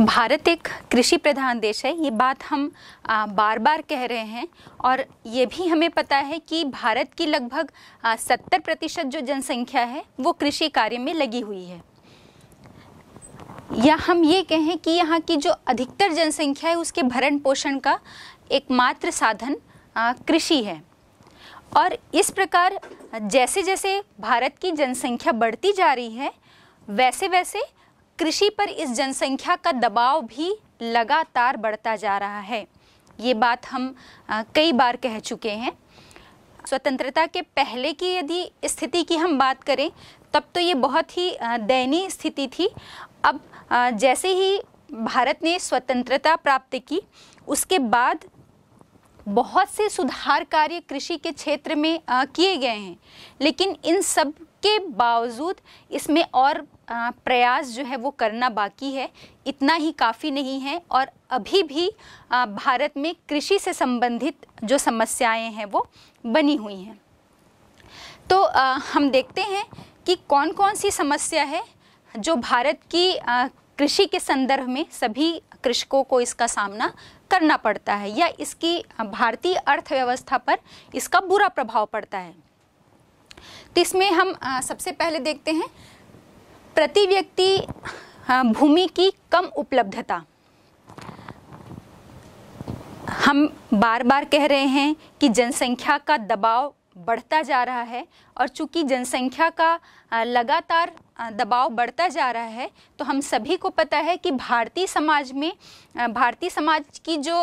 भारत एक कृषि प्रधान देश है ये बात हम बार बार कह रहे हैं और ये भी हमें पता है कि भारत की लगभग सत्तर प्रतिशत जो जनसंख्या है वो कृषि कार्य में लगी हुई है या हम ये कहें कि यहाँ की जो अधिकतर जनसंख्या है उसके भरण पोषण का एकमात्र साधन कृषि है और इस प्रकार जैसे जैसे भारत की जनसंख्या बढ़ती जा रही है वैसे वैसे कृषि पर इस जनसंख्या का दबाव भी लगातार बढ़ता जा रहा है ये बात हम कई बार कह चुके हैं स्वतंत्रता के पहले की यदि स्थिति की हम बात करें तब तो ये बहुत ही दयनीय स्थिति थी अब जैसे ही भारत ने स्वतंत्रता प्राप्त की उसके बाद बहुत से सुधार कार्य कृषि के क्षेत्र में किए गए हैं लेकिन इन सब के बावजूद इसमें और प्रयास जो है वो करना बाकी है इतना ही काफ़ी नहीं है और अभी भी भारत में कृषि से संबंधित जो समस्याएं हैं वो बनी हुई हैं तो हम देखते हैं कि कौन कौन सी समस्या है जो भारत की कृषि के संदर्भ में सभी कृषकों को इसका सामना करना पड़ता है या इसकी भारतीय अर्थव्यवस्था पर इसका बुरा प्रभाव पड़ता है तो इसमें हम सबसे पहले देखते हैं प्रति व्यक्ति भूमि की कम उपलब्धता हम बार बार कह रहे हैं कि जनसंख्या का दबाव बढ़ता जा रहा है और चूंकि जनसंख्या का लगातार दबाव बढ़ता जा रहा है तो हम सभी को पता है कि भारतीय समाज में भारतीय समाज की जो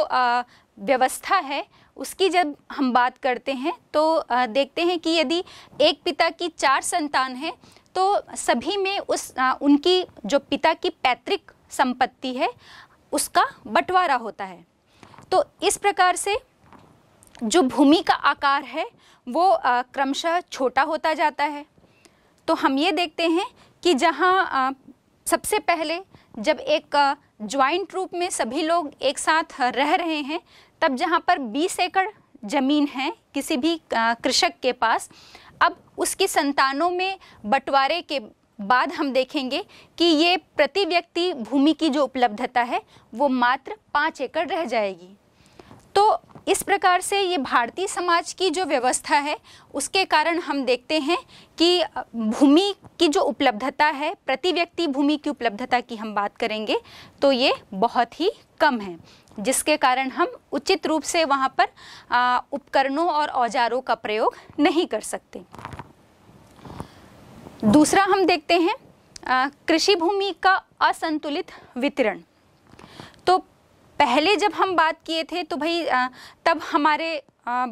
व्यवस्था है उसकी जब हम बात करते हैं तो देखते हैं कि यदि एक पिता की चार संतान है तो सभी में उस आ, उनकी जो पिता की पैतृक संपत्ति है उसका बंटवारा होता है तो इस प्रकार से जो भूमि का आकार है वो क्रमशः छोटा होता जाता है तो हम ये देखते हैं कि जहाँ सबसे पहले जब एक ज्वाइंट रूप में सभी लोग एक साथ रह रहे हैं तब जहाँ पर 20 एकड़ ज़मीन है किसी भी कृषक के पास अब उसकी संतानों में बंटवारे के बाद हम देखेंगे कि ये प्रति व्यक्ति भूमि की जो उपलब्धता है वो मात्र पाँच एकड़ रह जाएगी तो इस प्रकार से ये भारतीय समाज की जो व्यवस्था है उसके कारण हम देखते हैं कि भूमि की जो उपलब्धता है प्रति व्यक्ति भूमि की उपलब्धता की हम बात करेंगे तो ये बहुत ही कम है जिसके कारण हम उचित रूप से वहाँ पर आ, उपकरणों और औजारों का प्रयोग नहीं कर सकते दूसरा हम देखते हैं कृषि भूमि का असंतुलित वितरण पहले जब हम बात किए थे तो भाई तब हमारे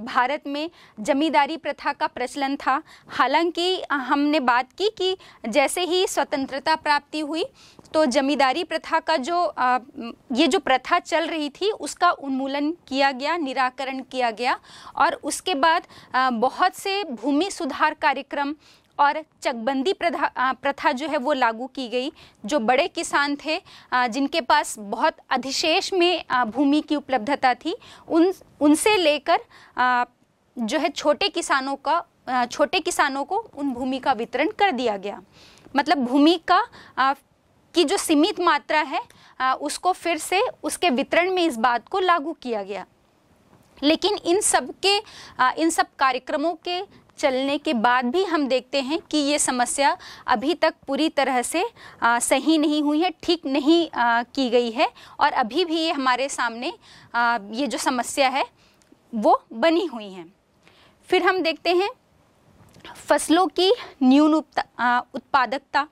भारत में जमींदारी प्रथा का प्रचलन था हालांकि हमने बात की कि जैसे ही स्वतंत्रता प्राप्ति हुई तो जमींदारी प्रथा का जो ये जो प्रथा चल रही थी उसका उन्मूलन किया गया निराकरण किया गया और उसके बाद बहुत से भूमि सुधार कार्यक्रम और चकबंदी प्रथा प्रथा जो है वो लागू की गई जो बड़े किसान थे जिनके पास बहुत अधिशेष में भूमि की उपलब्धता थी उन उनसे लेकर जो है छोटे किसानों का छोटे किसानों को उन भूमि का वितरण कर दिया गया मतलब भूमि का की जो सीमित मात्रा है उसको फिर से उसके वितरण में इस बात को लागू किया गया लेकिन इन सब के इन सब कार्यक्रमों के चलने के बाद भी हम देखते हैं कि ये समस्या अभी तक पूरी तरह से आ, सही नहीं हुई है ठीक नहीं आ, की गई है और अभी भी ये हमारे सामने आ, ये जो समस्या है वो बनी हुई है फिर हम देखते हैं फसलों की न्यून उत्पादकता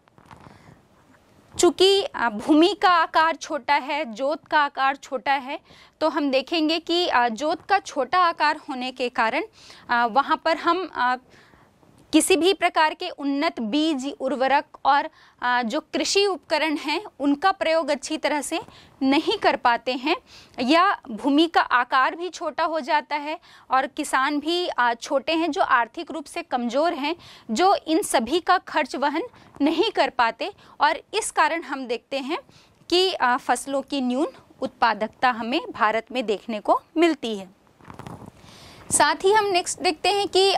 चूँकि भूमि का आकार छोटा है जोत का आकार छोटा है तो हम देखेंगे कि जोत का छोटा आकार होने के कारण वहाँ पर हम किसी भी प्रकार के उन्नत बीज उर्वरक और जो कृषि उपकरण हैं उनका प्रयोग अच्छी तरह से नहीं कर पाते हैं या भूमि का आकार भी छोटा हो जाता है और किसान भी छोटे हैं जो आर्थिक रूप से कमज़ोर हैं जो इन सभी का खर्च वहन नहीं कर पाते और इस कारण हम देखते हैं कि फसलों की न्यून उत्पादकता हमें भारत में देखने को मिलती है साथ ही हम नेक्स्ट देखते हैं कि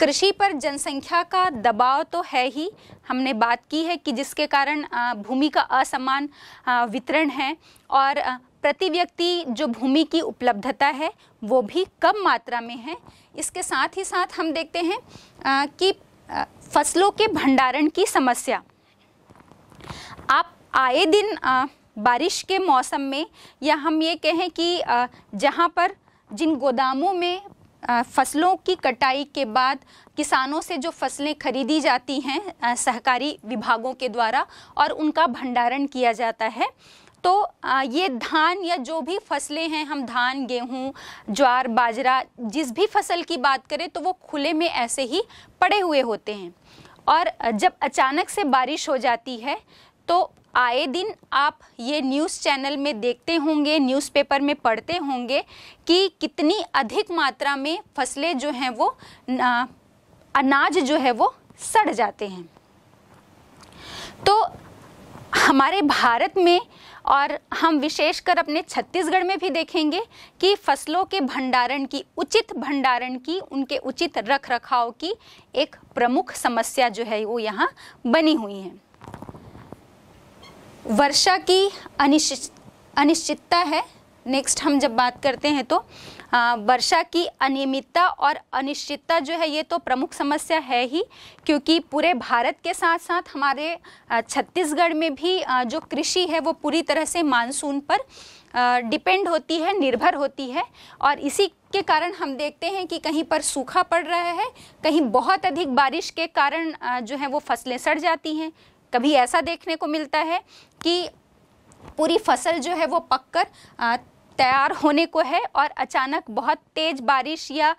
कृषि पर जनसंख्या का दबाव तो है ही हमने बात की है कि जिसके कारण भूमि का असमान वितरण है और प्रति व्यक्ति जो भूमि की उपलब्धता है वो भी कम मात्रा में है इसके साथ ही साथ हम देखते हैं कि फसलों के भंडारण की समस्या आप आए दिन बारिश के मौसम में या हम ये कहें कि जहाँ पर जिन गोदामों में फसलों की कटाई के बाद किसानों से जो फसलें खरीदी जाती हैं सहकारी विभागों के द्वारा और उनका भंडारण किया जाता है तो ये धान या जो भी फसलें हैं हम धान गेहूँ ज्वार बाजरा जिस भी फसल की बात करें तो वो खुले में ऐसे ही पड़े हुए होते हैं और जब अचानक से बारिश हो जाती है तो आए दिन आप ये न्यूज़ चैनल में देखते होंगे न्यूज़पेपर में पढ़ते होंगे कि कितनी अधिक मात्रा में फसलें जो हैं वो अनाज जो है वो सड़ जाते हैं तो हमारे भारत में और हम विशेषकर अपने छत्तीसगढ़ में भी देखेंगे कि फसलों के भंडारण की उचित भंडारण की उनके उचित रख रखाव की एक प्रमुख समस्या जो है वो यहाँ बनी हुई है वर्षा की अनिश्चित अनिश्चितता है नेक्स्ट हम जब बात करते हैं तो वर्षा की अनियमितता और अनिश्चितता जो है ये तो प्रमुख समस्या है ही क्योंकि पूरे भारत के साथ साथ हमारे छत्तीसगढ़ में भी जो कृषि है वो पूरी तरह से मानसून पर डिपेंड होती है निर्भर होती है और इसी के कारण हम देखते हैं कि कहीं पर सूखा पड़ रहा है कहीं बहुत अधिक बारिश के कारण जो है वो फसलें सड़ जाती हैं कभी ऐसा देखने को मिलता है कि पूरी फसल जो है वो पककर तैयार होने को है और अचानक बहुत तेज़ बारिश या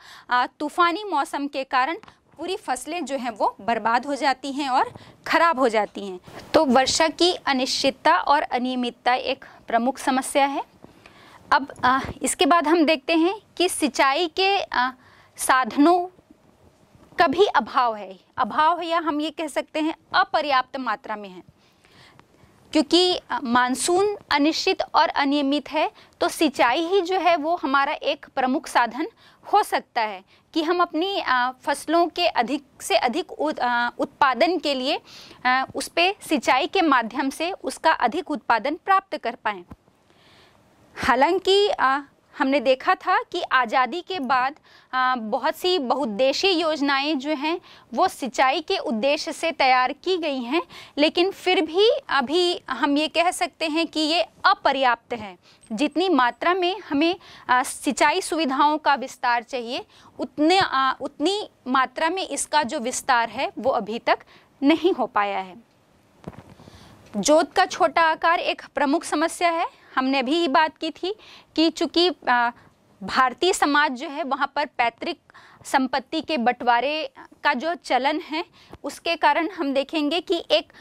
तूफ़ानी मौसम के कारण पूरी फसलें जो हैं वो बर्बाद हो जाती हैं और ख़राब हो जाती हैं तो वर्षा की अनिश्चितता और अनियमितता एक प्रमुख समस्या है अब इसके बाद हम देखते हैं कि सिंचाई के साधनों कभी अभाव है अभाव है या हम ये कह सकते हैं अपर्याप्त मात्रा में है क्योंकि मानसून अनिश्चित और अनियमित है तो सिंचाई ही जो है वो हमारा एक प्रमुख साधन हो सकता है कि हम अपनी फसलों के अधिक से अधिक उत्पादन के लिए उस पर सिंचाई के माध्यम से उसका अधिक उत्पादन प्राप्त कर पाएँ हालांकि हमने देखा था कि आज़ादी के बाद आ, बहुत सी बहुद्देशीय योजनाएं जो हैं वो सिंचाई के उद्देश्य से तैयार की गई हैं लेकिन फिर भी अभी हम ये कह सकते हैं कि ये अपर्याप्त है जितनी मात्रा में हमें सिंचाई सुविधाओं का विस्तार चाहिए उतने आ, उतनी मात्रा में इसका जो विस्तार है वो अभी तक नहीं हो पाया है जोत का छोटा आकार एक प्रमुख समस्या है हमने अभी ये बात की थी कि चूँकि भारतीय समाज जो है वहाँ पर पैतृक संपत्ति के बंटवारे का जो चलन है उसके कारण हम देखेंगे कि एक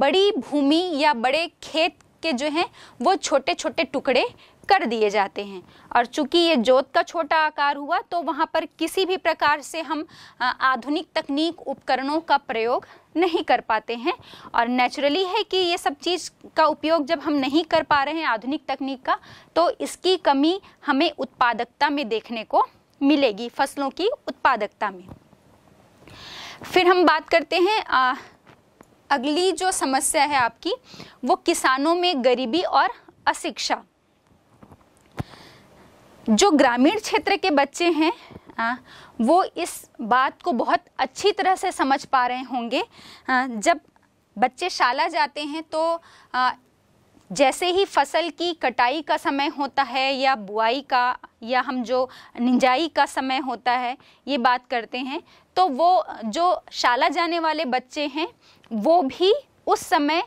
बड़ी भूमि या बड़े खेत के जो हैं वो छोटे छोटे टुकड़े कर दिए जाते हैं और चूंकि ये जोत का छोटा आकार हुआ तो वहाँ पर किसी भी प्रकार से हम आधुनिक तकनीक उपकरणों का प्रयोग नहीं कर पाते हैं और नेचुरली है कि ये सब चीज़ का उपयोग जब हम नहीं कर पा रहे हैं आधुनिक तकनीक का तो इसकी कमी हमें उत्पादकता में देखने को मिलेगी फसलों की उत्पादकता में फिर हम बात करते हैं आ, अगली जो समस्या है आपकी वो किसानों में गरीबी और अशिक्षा जो ग्रामीण क्षेत्र के बच्चे हैं आ, वो इस बात को बहुत अच्छी तरह से समझ पा रहे होंगे जब बच्चे शाला जाते हैं तो आ, जैसे ही फसल की कटाई का समय होता है या बुआई का या हम जो निंजाई का समय होता है ये बात करते हैं तो वो जो शाला जाने वाले बच्चे हैं वो भी उस समय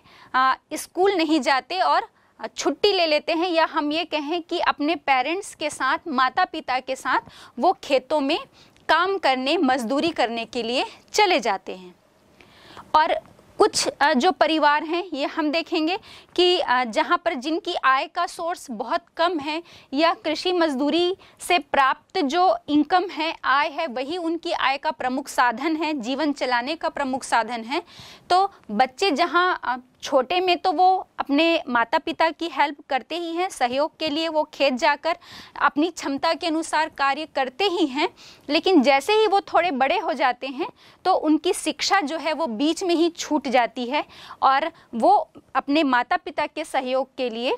स्कूल नहीं जाते और छुट्टी ले लेते हैं या हम ये कहें कि अपने पेरेंट्स के साथ माता पिता के साथ वो खेतों में काम करने मजदूरी करने के लिए चले जाते हैं और कुछ जो परिवार हैं ये हम देखेंगे कि जहाँ पर जिनकी आय का सोर्स बहुत कम है या कृषि मजदूरी से प्राप्त जो इनकम है आय है वही उनकी आय का प्रमुख साधन है जीवन चलाने का प्रमुख साधन है तो बच्चे जहाँ छोटे में तो वो अपने माता पिता की हेल्प करते ही हैं सहयोग के लिए वो खेत जाकर अपनी क्षमता के अनुसार कार्य करते ही हैं लेकिन जैसे ही वो थोड़े बड़े हो जाते हैं तो उनकी शिक्षा जो है वो बीच में ही छूट जाती है और वो अपने माता पिता के सहयोग के लिए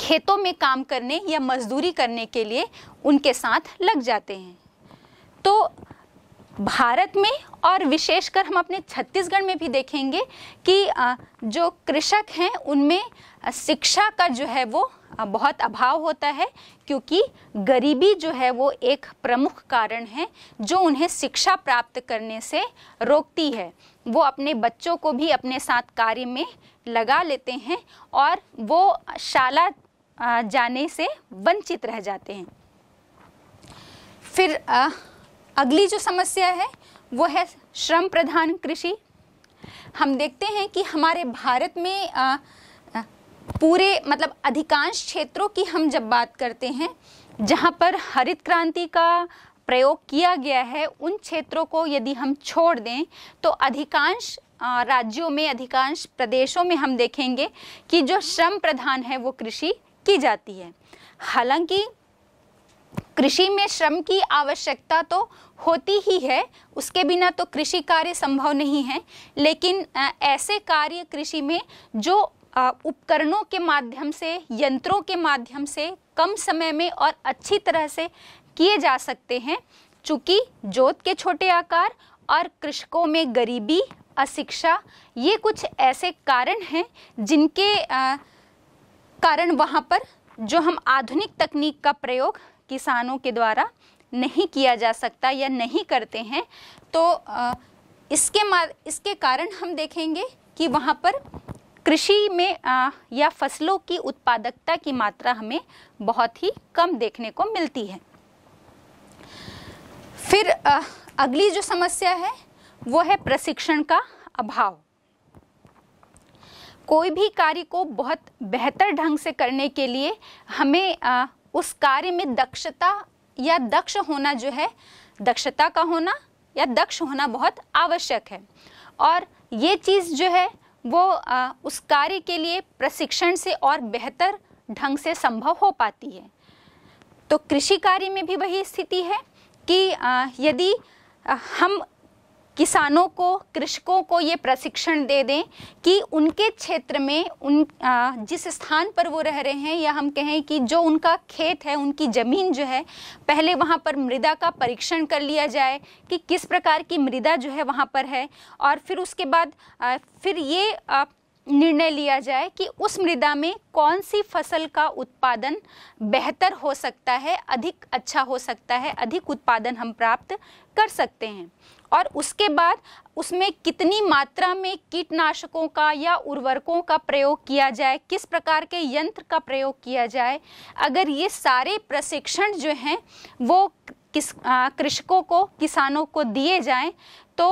खेतों में काम करने या मजदूरी करने के लिए उनके साथ लग जाते हैं तो भारत में और विशेषकर हम अपने छत्तीसगढ़ में भी देखेंगे कि जो कृषक हैं उनमें शिक्षा का जो है वो बहुत अभाव होता है क्योंकि गरीबी जो है वो एक प्रमुख कारण है जो उन्हें शिक्षा प्राप्त करने से रोकती है वो अपने बच्चों को भी अपने साथ कार्य में लगा लेते हैं और वो शाला जाने से वंचित रह जाते हैं फिर अगली जो समस्या है वो है श्रम प्रधान कृषि हम देखते हैं कि हमारे भारत में आ, पूरे मतलब अधिकांश क्षेत्रों की हम जब बात करते हैं जहाँ पर हरित क्रांति का प्रयोग किया गया है उन क्षेत्रों को यदि हम छोड़ दें तो अधिकांश राज्यों में अधिकांश प्रदेशों में हम देखेंगे कि जो श्रम प्रधान है वो कृषि की जाती है हालांकि कृषि में श्रम की आवश्यकता तो होती ही है उसके बिना तो कृषि कार्य संभव नहीं है लेकिन ऐसे कार्य कृषि में जो उपकरणों के माध्यम से यंत्रों के माध्यम से कम समय में और अच्छी तरह से किए जा सकते हैं चूँकि जोत के छोटे आकार और कृषकों में गरीबी अशिक्षा ये कुछ ऐसे कारण हैं जिनके आ, कारण वहाँ पर जो हम आधुनिक तकनीक का प्रयोग किसानों के द्वारा नहीं किया जा सकता या नहीं करते हैं तो इसके इसके कारण हम देखेंगे कि वहाँ पर कृषि में या फसलों की उत्पादकता की मात्रा हमें बहुत ही कम देखने को मिलती है फिर अगली जो समस्या है वो है प्रशिक्षण का अभाव कोई भी कार्य को बहुत बेहतर ढंग से करने के लिए हमें उस कार्य में दक्षता या दक्ष होना जो है दक्षता का होना या दक्ष होना बहुत आवश्यक है और ये चीज़ जो है वो आ, उस कार्य के लिए प्रशिक्षण से और बेहतर ढंग से संभव हो पाती है तो कृषि कार्य में भी वही स्थिति है कि यदि हम किसानों को कृषकों को ये प्रशिक्षण दे दें कि उनके क्षेत्र में उन आ, जिस स्थान पर वो रह रहे हैं या हम कहें कि जो उनका खेत है उनकी ज़मीन जो है पहले वहाँ पर मृदा का परीक्षण कर लिया जाए कि किस प्रकार की मृदा जो है वहाँ पर है और फिर उसके बाद आ, फिर ये आ, निर्णय लिया जाए कि उस मृदा में कौन सी फसल का उत्पादन बेहतर हो सकता है अधिक अच्छा हो सकता है अधिक उत्पादन हम प्राप्त कर सकते हैं और उसके बाद उसमें कितनी मात्रा में कीटनाशकों का या उर्वरकों का प्रयोग किया जाए किस प्रकार के यंत्र का प्रयोग किया जाए अगर ये सारे प्रशिक्षण जो हैं वो किस कृषकों को किसानों को दिए जाएं तो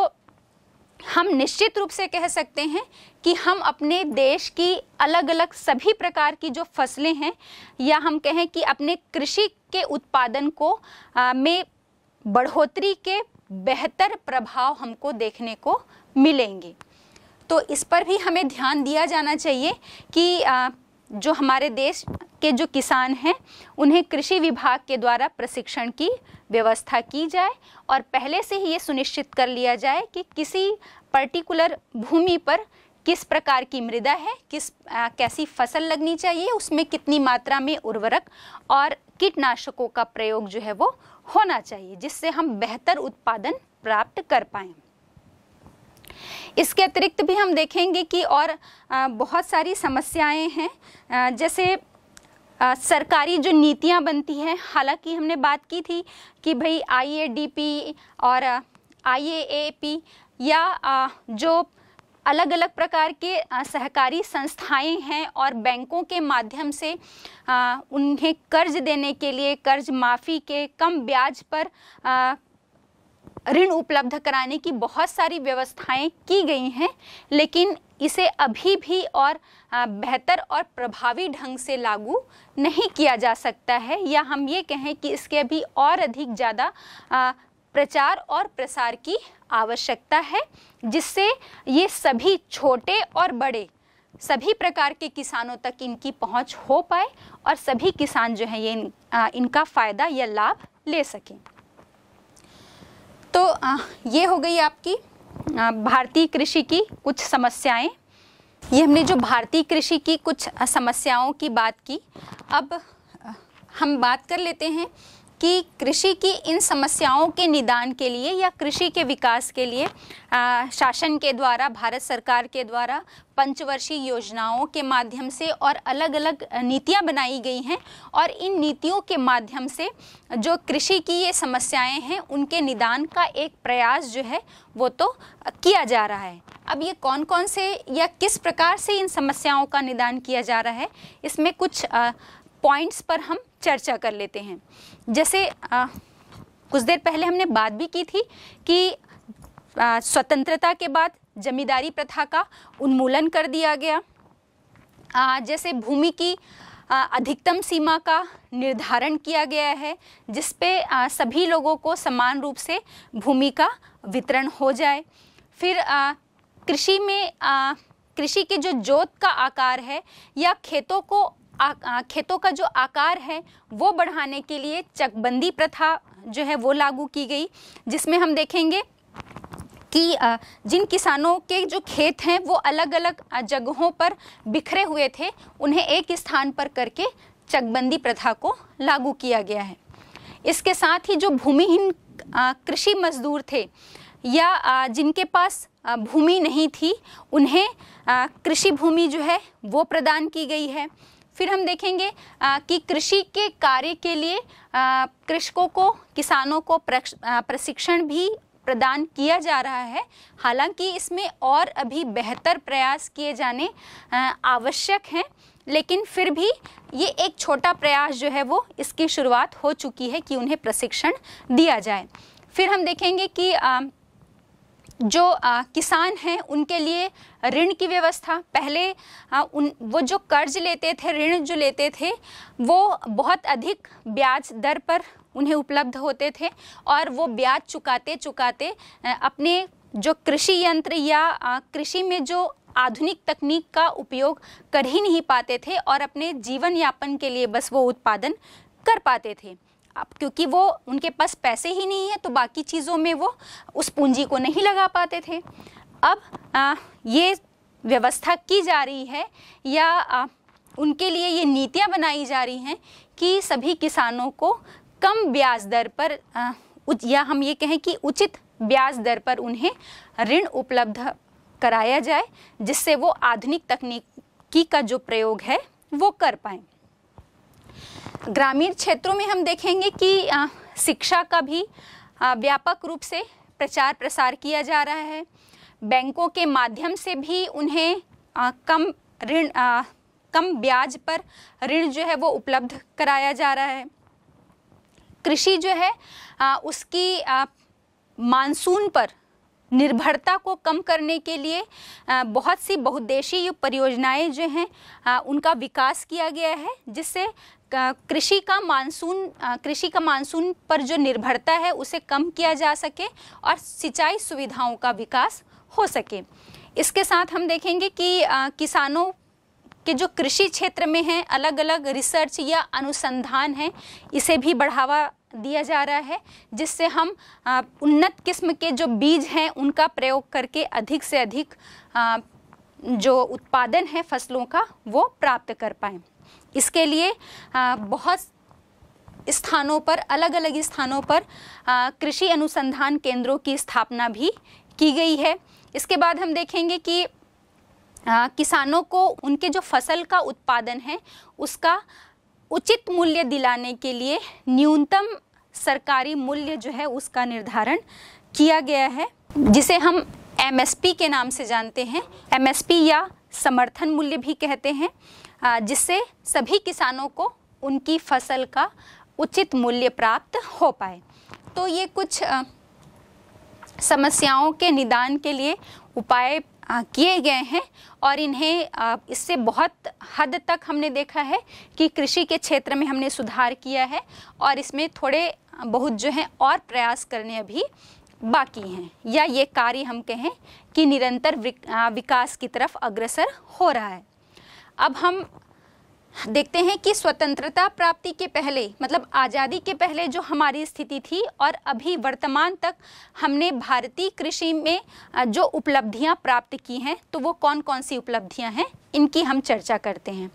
हम निश्चित रूप से कह सकते हैं कि हम अपने देश की अलग अलग सभी प्रकार की जो फसलें हैं या हम कहें कि अपने कृषि के उत्पादन को आ, में बढ़ोतरी के बेहतर प्रभाव हमको देखने को मिलेंगे तो इस पर भी हमें ध्यान दिया जाना चाहिए कि जो हमारे देश के जो किसान हैं उन्हें कृषि विभाग के द्वारा प्रशिक्षण की व्यवस्था की जाए और पहले से ही ये सुनिश्चित कर लिया जाए कि किसी पर्टिकुलर भूमि पर किस प्रकार की मृदा है किस आ, कैसी फसल लगनी चाहिए उसमें कितनी मात्रा में उर्वरक और कीटनाशकों का प्रयोग जो है वो होना चाहिए जिससे हम बेहतर उत्पादन प्राप्त कर पाए इसके अतिरिक्त भी हम देखेंगे कि और बहुत सारी समस्याएं हैं जैसे सरकारी जो नीतियां बनती हैं हालांकि हमने बात की थी कि भाई आईएडीपी और आईएएपी या जो अलग अलग प्रकार के सहकारी संस्थाएं हैं और बैंकों के माध्यम से उन्हें कर्ज देने के लिए कर्ज माफ़ी के कम ब्याज पर ऋण उपलब्ध कराने की बहुत सारी व्यवस्थाएं की गई हैं लेकिन इसे अभी भी और बेहतर और प्रभावी ढंग से लागू नहीं किया जा सकता है या हम ये कहें कि इसके अभी और अधिक ज़्यादा प्रचार और प्रसार की आवश्यकता है जिससे ये सभी छोटे और बड़े सभी प्रकार के किसानों तक इनकी पहुंच हो पाए और सभी किसान जो हैं ये इन, आ, इनका फ़ायदा या लाभ ले सकें तो आ, ये हो गई आपकी भारतीय कृषि की कुछ समस्याएं ये हमने जो भारतीय कृषि की कुछ समस्याओं की बात की अब हम बात कर लेते हैं कि कृषि की इन समस्याओं के निदान के लिए या कृषि के विकास के लिए आ, शासन के द्वारा भारत सरकार के द्वारा पंचवर्षीय योजनाओं के माध्यम से और अलग अलग नीतियां बनाई गई हैं और इन नीतियों के माध्यम से जो कृषि की ये समस्याएं हैं उनके निदान का एक प्रयास जो है वो तो किया जा रहा है अब ये कौन कौन से या किस प्रकार से इन समस्याओं का निदान किया जा रहा है इसमें कुछ पॉइंट्स पर हम चर्चा कर लेते हैं जैसे आ, कुछ देर पहले हमने बात भी की थी कि आ, स्वतंत्रता के बाद जमींदारी प्रथा का उन्मूलन कर दिया गया आ, जैसे भूमि की अधिकतम सीमा का निर्धारण किया गया है जिसपे सभी लोगों को समान रूप से भूमि का वितरण हो जाए फिर कृषि में कृषि के जो जोत का आकार है या खेतों को आ, खेतों का जो आकार है वो बढ़ाने के लिए चकबंदी प्रथा जो है वो लागू की गई जिसमें हम देखेंगे कि जिन किसानों के जो खेत हैं वो अलग अलग जगहों पर बिखरे हुए थे उन्हें एक स्थान पर करके चकबंदी प्रथा को लागू किया गया है इसके साथ ही जो भूमिहीन कृषि मजदूर थे या जिनके पास भूमि नहीं थी उन्हें कृषि भूमि जो है वो प्रदान की गई है फिर हम देखेंगे आ, कि कृषि के कार्य के लिए कृषकों को किसानों को प्रशिक्षण भी प्रदान किया जा रहा है हालांकि इसमें और अभी बेहतर प्रयास किए जाने आवश्यक हैं लेकिन फिर भी ये एक छोटा प्रयास जो है वो इसकी शुरुआत हो चुकी है कि उन्हें प्रशिक्षण दिया जाए फिर हम देखेंगे कि जो आ, किसान हैं उनके लिए ऋण की व्यवस्था पहले आ, उन वो जो कर्ज लेते थे ऋण जो लेते थे वो बहुत अधिक ब्याज दर पर उन्हें उपलब्ध होते थे और वो ब्याज चुकाते चुकाते अपने जो कृषि यंत्र या कृषि में जो आधुनिक तकनीक का उपयोग कर ही नहीं पाते थे और अपने जीवन यापन के लिए बस वो उत्पादन कर पाते थे अब क्योंकि वो उनके पास पैसे ही नहीं है तो बाकी चीज़ों में वो उस पूंजी को नहीं लगा पाते थे अब आ, ये व्यवस्था की जा रही है या आ, उनके लिए ये नीतियाँ बनाई जा रही हैं कि सभी किसानों को कम ब्याज दर पर आ, या हम ये कहें कि उचित ब्याज दर पर उन्हें ऋण उपलब्ध कराया जाए जिससे वो आधुनिक तकनीकी का जो प्रयोग है वो कर पाएँ ग्रामीण क्षेत्रों में हम देखेंगे कि आ, शिक्षा का भी आ, व्यापक रूप से प्रचार प्रसार किया जा रहा है बैंकों के माध्यम से भी उन्हें आ, कम ऋण कम ब्याज पर ऋण जो है वो उपलब्ध कराया जा रहा है कृषि जो है आ, उसकी मानसून पर निर्भरता को कम करने के लिए आ, बहुत सी बहुद्देशीय परियोजनाएं जो हैं उनका विकास किया गया है जिससे कृषि का मानसून कृषि का मानसून पर जो निर्भरता है उसे कम किया जा सके और सिंचाई सुविधाओं का विकास हो सके इसके साथ हम देखेंगे कि किसानों के जो कृषि क्षेत्र में हैं अलग अलग रिसर्च या अनुसंधान हैं इसे भी बढ़ावा दिया जा रहा है जिससे हम उन्नत किस्म के जो बीज हैं उनका प्रयोग करके अधिक से अधिक जो उत्पादन है फसलों का वो प्राप्त कर पाएँ इसके लिए बहुत स्थानों पर अलग अलग स्थानों पर कृषि अनुसंधान केंद्रों की स्थापना भी की गई है इसके बाद हम देखेंगे कि आ, किसानों को उनके जो फसल का उत्पादन है उसका उचित मूल्य दिलाने के लिए न्यूनतम सरकारी मूल्य जो है उसका निर्धारण किया गया है जिसे हम एमएसपी के नाम से जानते हैं एमएसपी या समर्थन मूल्य भी कहते हैं जिससे सभी किसानों को उनकी फसल का उचित मूल्य प्राप्त हो पाए तो ये कुछ समस्याओं के निदान के लिए उपाय किए गए हैं और इन्हें इससे बहुत हद तक हमने देखा है कि कृषि के क्षेत्र में हमने सुधार किया है और इसमें थोड़े बहुत जो हैं और प्रयास करने अभी बाकी हैं या ये कार्य हम कहें कि निरंतर विकास की तरफ अग्रसर हो रहा है अब हम देखते हैं कि स्वतंत्रता प्राप्ति के पहले मतलब आज़ादी के पहले जो हमारी स्थिति थी और अभी वर्तमान तक हमने भारतीय कृषि में जो उपलब्धियां प्राप्त की हैं तो वो कौन कौन सी उपलब्धियां हैं इनकी हम चर्चा करते हैं